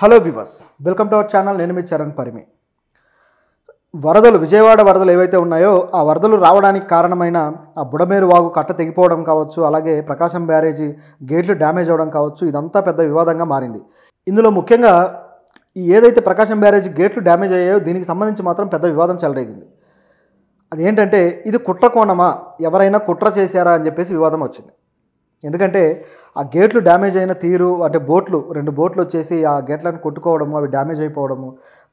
hello viewers welcome to our channel నేను మీ చరణ్ పరిమి వరదలు విజయవాడ వరదలు ఏవైతే ఉన్నాయో ఆ వరదలు రావడానికి కారణమైన ఆ బుడమేరు వాగు కట్ట తెగిపోవడం కావచ్చు అలాగే ప్రకాశం బ్యారేజీ గేట్లు డ్యామేజ్ అవ్వడం కావచ్చు ఇదంతా పెద్ద వివాదంగా మారింది ఇందులో ముఖ్యంగా ఏదైతే ప్రకాశం బ్యారేజీ గేట్లు డ్యామేజ్ అయ్యాయో దీనికి సంబంధించి మాత్రం పెద్ద వివాదం చెలరేగింది అదేంటంటే ఇది కుట్ర కోణమా ఎవరైనా కుట్ర చేశారా అని చెప్పేసి వివాదం వచ్చింది ఎందుకంటే ఆ గేట్లు డ్యామేజ్ అయిన తీరు అంటే బోట్లు రెండు బోట్లు వచ్చేసి ఆ గేట్లను కొట్టుకోవడము అవి డ్యామేజ్ అయిపోవడము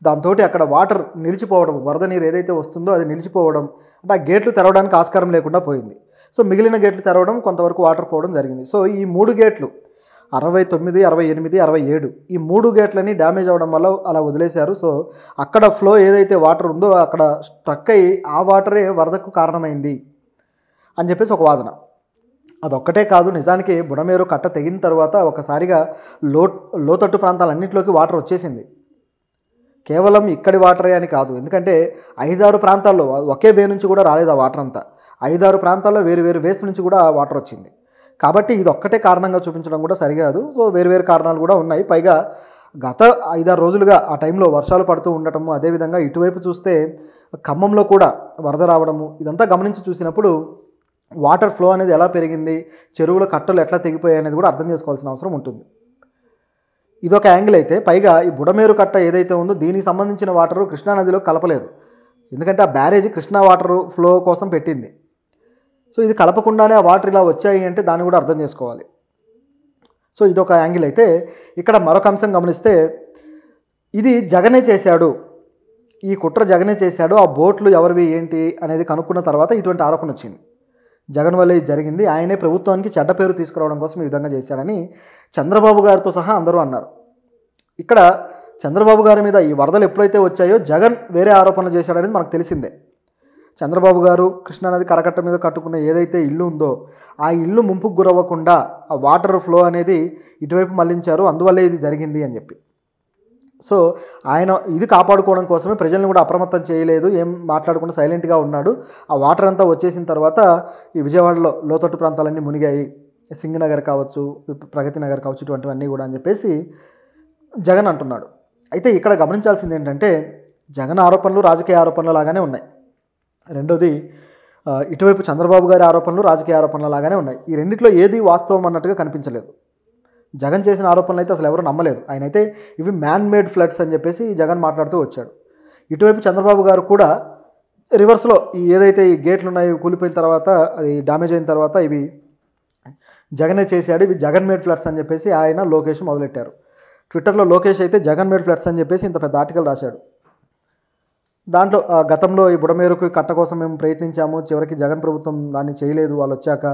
దాంతో అక్కడ వాటర్ నిలిచిపోవడం వరద నీరు ఏదైతే వస్తుందో అది నిలిచిపోవడం అంటే ఆ గేట్లు తెరవడానికి ఆస్కారం లేకుండా పోయింది సో మిగిలిన గేట్లు తెరవడం కొంతవరకు వాటర్ పోవడం జరిగింది సో ఈ మూడు గేట్లు అరవై తొమ్మిది అరవై ఎనిమిది అరవై ఏడు ఈ మూడు గేట్లని డ్యామేజ్ అవ్వడం వల్ల అలా వదిలేశారు సో అక్కడ ఫ్లో ఏదైతే వాటర్ ఉందో అక్కడ స్ట్రక్ అయ్యి ఆ వాటరే వరదకు కారణమైంది అని చెప్పేసి ఒక వాదన అదొక్కటే కాదు నిజానికి బుడమేరు కట్ట తెగిన తర్వాత ఒకసారిగా లో లోతట్టు ప్రాంతాలన్నింటిలోకి వాటర్ వచ్చేసింది కేవలం ఇక్కడి వాటరే అని కాదు ఎందుకంటే ఐదారు ప్రాంతాల్లో ఒకే వే నుంచి కూడా రాలేదు ఆ వాటర్ అంతా ఐదారు ప్రాంతాల్లో వేరు వేరు వేస్ట్ నుంచి కూడా వాటర్ వచ్చింది కాబట్టి ఇది ఒక్కటే కారణంగా చూపించడం కూడా సరికాదు సో వేరు వేరు కారణాలు కూడా ఉన్నాయి పైగా గత ఐదారు రోజులుగా ఆ టైంలో వర్షాలు పడుతూ ఉండటము అదేవిధంగా ఇటువైపు చూస్తే ఖమ్మంలో కూడా వరద రావడము ఇదంతా గమనించి చూసినప్పుడు వాటర్ ఫ్లో అనేది ఎలా పెరిగింది చెరువుల కట్టలు ఎట్లా తెగిపోయాయి అనేది కూడా అర్థం చేసుకోవాల్సిన అవసరం ఉంటుంది ఇదొక యాంగిల్ అయితే పైగా ఈ బుడమేరు కట్ట ఏదైతే ఉందో దీనికి సంబంధించిన వాటరు కృష్ణానదిలో కలపలేదు ఎందుకంటే ఆ బ్యారేజీ కృష్ణా వాటర్ ఫ్లో కోసం పెట్టింది సో ఇది కలపకుండానే ఆ వాటర్ ఇలా వచ్చాయి అంటే దాన్ని కూడా అర్థం చేసుకోవాలి సో ఇది ఒక యాంగిల్ అయితే ఇక్కడ మరొక అంశం గమనిస్తే ఇది జగనే చేశాడు ఈ కుట్ర జగనే చేశాడు ఆ బోట్లు ఎవరివి ఏంటి అనేది కనుక్కున్న తర్వాత ఇటువంటి ఆరోపణ వచ్చింది జగన్ వల్లే జరిగింది ఆయనే ప్రభుత్వానికి చెడ్డ పేరు తీసుకురావడం కోసం ఈ విధంగా చేశాడని చంద్రబాబు గారితో సహా అందరూ అన్నారు ఇక్కడ చంద్రబాబు గారి మీద ఈ వరదలు ఎప్పుడైతే వచ్చాయో జగన్ వేరే ఆరోపణలు చేశాడనేది మనకు తెలిసిందే చంద్రబాబు గారు కృష్ణానది కరకట్ట మీద కట్టుకున్న ఏదైతే ఇల్లు ఉందో ఆ ఇల్లు ముంపుకు గురవ్వకుండా ఆ వాటర్ ఫ్లో అనేది ఇటువైపు మళ్లించారు అందువల్లే ఇది జరిగింది అని చెప్పి సో ఆయన ఇది కాపాడుకోవడం కోసమే ప్రజలను కూడా అప్రమత్తం చేయలేదు ఏం మాట్లాడకుండా సైలెంట్గా ఉన్నాడు ఆ వాటర్ అంతా వచ్చేసిన తర్వాత ఈ విజయవాడలో లోతట్టు ప్రాంతాలన్నీ మునిగాయి సింగ్ నగర్ కావచ్చు ప్రగతి నగర్ కావచ్చు ఇటువంటివన్నీ కూడా అని చెప్పేసి జగన్ అంటున్నాడు అయితే ఇక్కడ గమనించాల్సింది ఏంటంటే జగన్ ఆరోపణలు రాజకీయ ఆరోపణలు లాగానే ఉన్నాయి రెండోది ఇటువైపు చంద్రబాబు గారి ఆరోపణలు రాజకీయ ఆరోపణలు లాగానే ఉన్నాయి ఈ రెండిట్లో ఏది వాస్తవం అన్నట్టుగా కనిపించలేదు జగన్ చేసిన ఆరోపణలు అయితే అసలు ఎవరు నమ్మలేదు ఆయన అయితే ఇవి మ్యాన్ మేడ్ ఫ్లడ్స్ అని చెప్పేసి జగన్ మాట్లాడుతూ వచ్చాడు ఇటువైపు చంద్రబాబు గారు కూడా రివర్స్లో ఈ ఏదైతే ఈ గేట్లు ఉన్నాయో కూలిపోయిన తర్వాత అది డ్యామేజ్ అయిన తర్వాత ఇవి జగనే చేశాడు ఇవి జగన్ మేడ్ ఫ్లడ్స్ అని చెప్పేసి ఆయన లోకేష్ మొదలెట్టారు ట్విట్టర్లో లోకేష్ అయితే జగన్ మేడ్ ఫ్లడ్స్ అని చెప్పేసి ఇంత పెద్ద ఆర్టికల్ రాశాడు దాంట్లో గతంలో ఈ బుడమేరుకు కట్ట కోసం మేము ప్రయత్నించాము చివరికి జగన్ ప్రభుత్వం దాన్ని చేయలేదు వాళ్ళు వచ్చాక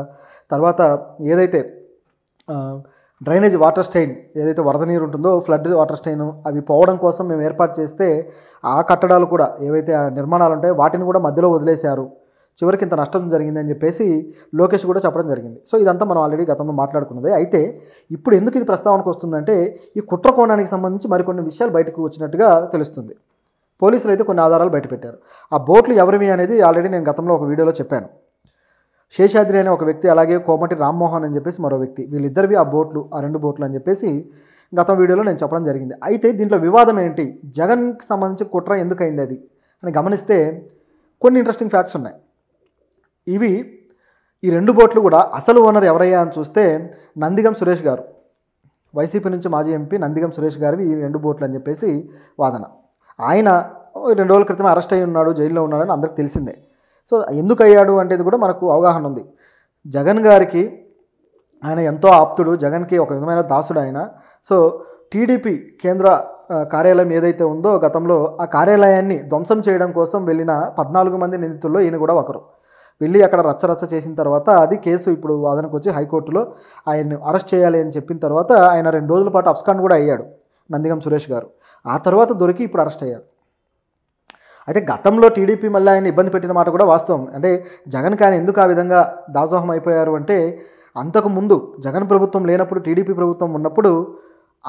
తర్వాత ఏదైతే డ్రైనేజ్ వాటర్ స్టెయిన్ ఏదైతే వరద నీరు ఉంటుందో ఫ్లడ్ వాటర్ స్టెయిన్ అవి పోవడం కోసం మేము ఏర్పాటు చేస్తే ఆ కట్టడాలు కూడా ఏవైతే ఆ నిర్మాణాలు ఉంటాయో వాటిని కూడా మధ్యలో వదిలేశారు చివరికి ఇంత నష్టం అని చెప్పేసి లోకేష్ కూడా చెప్పడం జరిగింది సో ఇదంతా మనం ఆల్రెడీ గతంలో మాట్లాడుకున్నది అయితే ఇప్పుడు ఎందుకు ఇది ప్రస్తావనకు వస్తుందంటే ఈ కుట్ర కోణానికి సంబంధించి మరికొన్ని విషయాలు బయటకు వచ్చినట్టుగా తెలుస్తుంది పోలీసులు అయితే కొన్ని ఆధారాలు బయటపెట్టారు ఆ బోట్లు ఎవరివి అనేది ఆల్రెడీ నేను గతంలో ఒక వీడియోలో చెప్పాను శేషాద్రి అనే ఒక వ్యక్తి అలాగే కోమటి రామ్మోహన్ అని చెప్పేసి మరో వ్యక్తి వీళ్ళిద్దరివి ఆ బోట్లు ఆ రెండు బోట్లు అని చెప్పేసి గత వీడియోలో నేను చెప్పడం జరిగింది అయితే దీంట్లో వివాదం ఏంటి జగన్కి సంబంధించి కుట్ర ఎందుకైంది అది అని గమనిస్తే కొన్ని ఇంట్రెస్టింగ్ ఫ్యాక్ట్స్ ఉన్నాయి ఇవి ఈ రెండు బోట్లు కూడా అసలు ఓనర్ ఎవరయ్యా అని చూస్తే నందిగం సురేష్ గారు వైసీపీ నుంచి మాజీ ఎంపీ నందిగం సురేష్ గారివి ఈ రెండు బోట్లు అని చెప్పేసి వాదన ఆయన రెండు రోజుల క్రితం అరెస్ట్ అయి ఉన్నాడు జైల్లో ఉన్నాడని అందరికి తెలిసిందే సో ఎందుకు అయ్యాడు అనేది కూడా మనకు అవగాహన ఉంది జగన్ గారికి ఆయన ఎంతో ఆప్తుడు జగన్కి ఒక విధమైన దాసుడు ఆయన సో టీడీపీ కేంద్ర కార్యాలయం ఏదైతే ఉందో గతంలో ఆ కార్యాలయాన్ని ధ్వంసం చేయడం కోసం వెళ్ళిన పద్నాలుగు మంది నిందితుల్లో ఈయన కూడా ఒకరు వెళ్ళి అక్కడ రచ్చరచ్చ చేసిన తర్వాత అది కేసు ఇప్పుడు వాదనకు వచ్చి హైకోర్టులో ఆయన్ని అరెస్ట్ చేయాలి అని చెప్పిన తర్వాత ఆయన రెండు రోజుల పాటు అప్స్కాండ్ కూడా అయ్యాడు నందిగం సురేష్ గారు ఆ తర్వాత దొరికి ఇప్పుడు అరెస్ట్ అయ్యారు అయితే గతంలో టీడీపీ మళ్ళీ ఆయన ఇబ్బంది పెట్టిన మాట కూడా వాస్తవం అంటే జగన్కి ఆయన ఎందుకు ఆ విధంగా దాసోహం అయిపోయారు అంటే అంతకుముందు జగన్ ప్రభుత్వం లేనప్పుడు టీడీపీ ప్రభుత్వం ఉన్నప్పుడు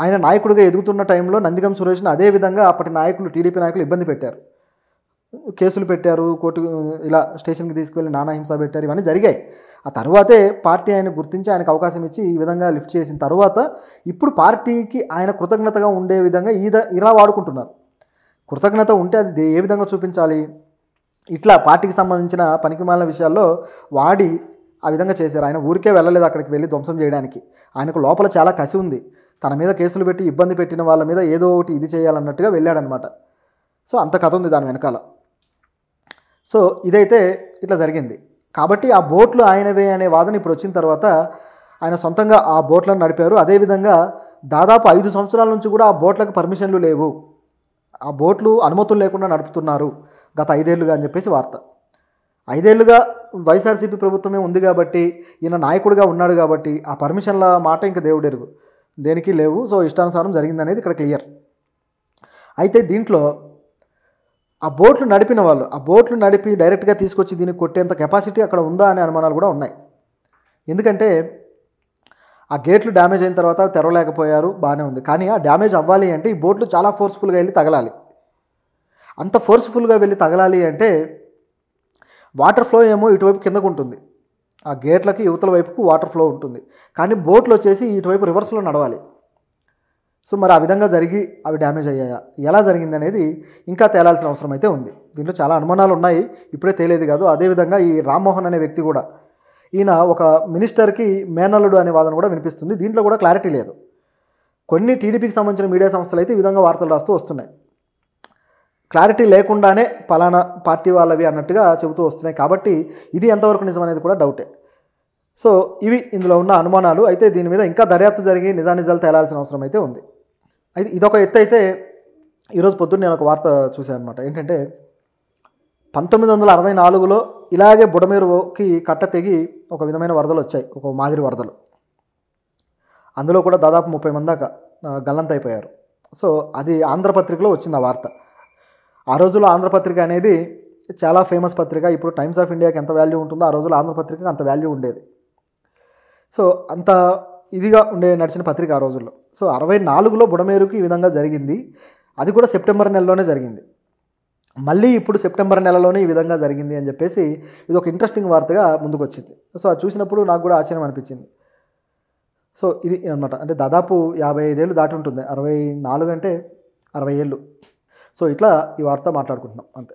ఆయన నాయకుడిగా ఎదుగుతున్న టైంలో నందిగం సురేష్ను అదే విధంగా అప్పటి నాయకులు టీడీపీ నాయకులు ఇబ్బంది పెట్టారు కేసులు పెట్టారు కోర్టు ఇలా స్టేషన్కి తీసుకువెళ్ళి నానాహింస పెట్టారు ఇవన్నీ జరిగాయి ఆ తర్వాతే పార్టీ ఆయన గుర్తించి ఆయనకు అవకాశం ఇచ్చి ఈ విధంగా లిఫ్ట్ చేసిన తర్వాత ఇప్పుడు పార్టీకి ఆయన కృతజ్ఞతగా ఉండే విధంగా ఈద ఇలా వాడుకుంటున్నారు కృతజ్ఞత ఉంటే అది ఏ విధంగా చూపించాలి ఇట్లా పార్టీకి సంబంధించిన పనికిమాలిన విషయాల్లో వాడి ఆ విధంగా చేశారు ఆయన ఊరికే వెళ్ళలేదు అక్కడికి వెళ్ళి ధ్వంసం చేయడానికి ఆయనకు లోపల చాలా కసి ఉంది తన మీద కేసులు పెట్టి ఇబ్బంది పెట్టిన వాళ్ళ మీద ఏదో ఒకటి ఇది చేయాలన్నట్టుగా వెళ్ళాడనమాట సో అంత కథ ఉంది దాని వెనకాల సో ఇదైతే ఇట్లా జరిగింది కాబట్టి ఆ బోట్లు ఆయనవే అనే వాదన ఇప్పుడు వచ్చిన తర్వాత ఆయన సొంతంగా ఆ బోట్లను నడిపారు అదేవిధంగా దాదాపు ఐదు సంవత్సరాల నుంచి కూడా ఆ బోట్లకు పర్మిషన్లు లేవు ఆ బోట్లు అనుమతులు లేకుండా నడుపుతున్నారు గత ఐదేళ్లుగా అని చెప్పేసి వార్త ఐదేళ్లుగా వైఎస్ఆర్సీపీ ప్రభుత్వమే ఉంది కాబట్టి ఈయన నాయకుడిగా ఉన్నాడు కాబట్టి ఆ పర్మిషన్ల మాట ఇంకా దేవుడెరుగు దేనికి లేవు సో ఇష్టానుసారం జరిగిందనేది ఇక్కడ క్లియర్ అయితే దీంట్లో ఆ బోట్లు నడిపిన వాళ్ళు ఆ బోట్లు నడిపి డైరెక్ట్గా తీసుకొచ్చి దీనికి కొట్టేంత కెపాసిటీ అక్కడ ఉందా అనే అనుమానాలు కూడా ఉన్నాయి ఎందుకంటే ఆ గేట్లు డ్యామేజ్ అయిన తర్వాత తెరవలేకపోయారు బాగానే ఉంది కానీ ఆ డ్యామేజ్ అవ్వాలి అంటే ఈ బోట్లు చాలా ఫోర్స్ఫుల్గా వెళ్ళి తగలాలి అంత ఫోర్స్ఫుల్గా వెళ్ళి తగలాలి అంటే వాటర్ ఫ్లో ఏమో ఇటువైపు కిందకు ఉంటుంది ఆ గేట్లకి యువతల వైపుకు వాటర్ ఫ్లో ఉంటుంది కానీ బోట్లు వచ్చేసి ఇటువైపు రివర్స్లో నడవాలి సో మరి ఆ విధంగా జరిగి అవి డ్యామేజ్ అయ్యాయా ఎలా జరిగింది అనేది ఇంకా తేలాల్సిన అవసరం అయితే ఉంది దీంట్లో చాలా అనుమానాలు ఉన్నాయి ఇప్పుడే తేలేదు కాదు అదేవిధంగా ఈ రామ్మోహన్ అనే వ్యక్తి కూడా ఈయన ఒక మినిస్టర్కి మేనల్లుడు అనే వాదన కూడా వినిపిస్తుంది దీంట్లో కూడా క్లారిటీ లేదు కొన్ని టీడీపీకి సంబంధించిన మీడియా సంస్థలు అయితే ఈ విధంగా వార్తలు రాస్తూ వస్తున్నాయి క్లారిటీ లేకుండానే పలానా పార్టీ వాళ్ళవి అన్నట్టుగా చెబుతూ వస్తున్నాయి కాబట్టి ఇది ఎంతవరకు నిజం అనేది కూడా డౌటే సో ఇవి ఇందులో ఉన్న అనుమానాలు అయితే దీని మీద ఇంకా దర్యాప్తు జరిగి నిజానిజాలు తేలాల్సిన అవసరం అయితే ఉంది అయితే ఇదొక ఎత్తు అయితే ఈరోజు పొద్దున్న నేను ఒక వార్త చూశాను అనమాట ఏంటంటే పంతొమ్మిది వందల అరవై నాలుగులో ఇలాగే బుడమేరుకి కట్ట తెగి ఒక విధమైన వరదలు వచ్చాయి ఒక మాదిరి వరదలు అందులో కూడా దాదాపు ముప్పై మంది దాకా గల్లంతైపోయారు సో అది ఆంధ్రపత్రికలో వచ్చింది ఆ వార్త ఆ రోజుల్లో ఆంధ్రపత్రిక అనేది చాలా ఫేమస్ పత్రిక ఇప్పుడు టైమ్స్ ఆఫ్ ఇండియాకి ఎంత వాల్యూ ఉంటుందో ఆ రోజుల్లో ఆంధ్రపత్రిక అంత వాల్యూ ఉండేది సో అంత ఇదిగా ఉండే నడిచిన పత్రిక ఆ రోజుల్లో సో అరవై నాలుగులో బుడమేరుకి ఈ విధంగా జరిగింది అది కూడా సెప్టెంబర్ నెలలోనే జరిగింది మళ్ళీ ఇప్పుడు సెప్టెంబర్ నెలలోనే ఈ విధంగా జరిగింది అని చెప్పేసి ఇది ఒక ఇంట్రెస్టింగ్ వార్తగా ముందుకొచ్చింది సో అది చూసినప్పుడు నాకు కూడా ఆశ్చర్యం అనిపించింది సో ఇది అనమాట అంటే దాదాపు యాభై ఐదేళ్ళు దాటి ఉంటుంది అరవై నాలుగు అంటే అరవై ఏళ్ళు సో ఇట్లా ఈ వార్త మాట్లాడుకుంటున్నాం అంతే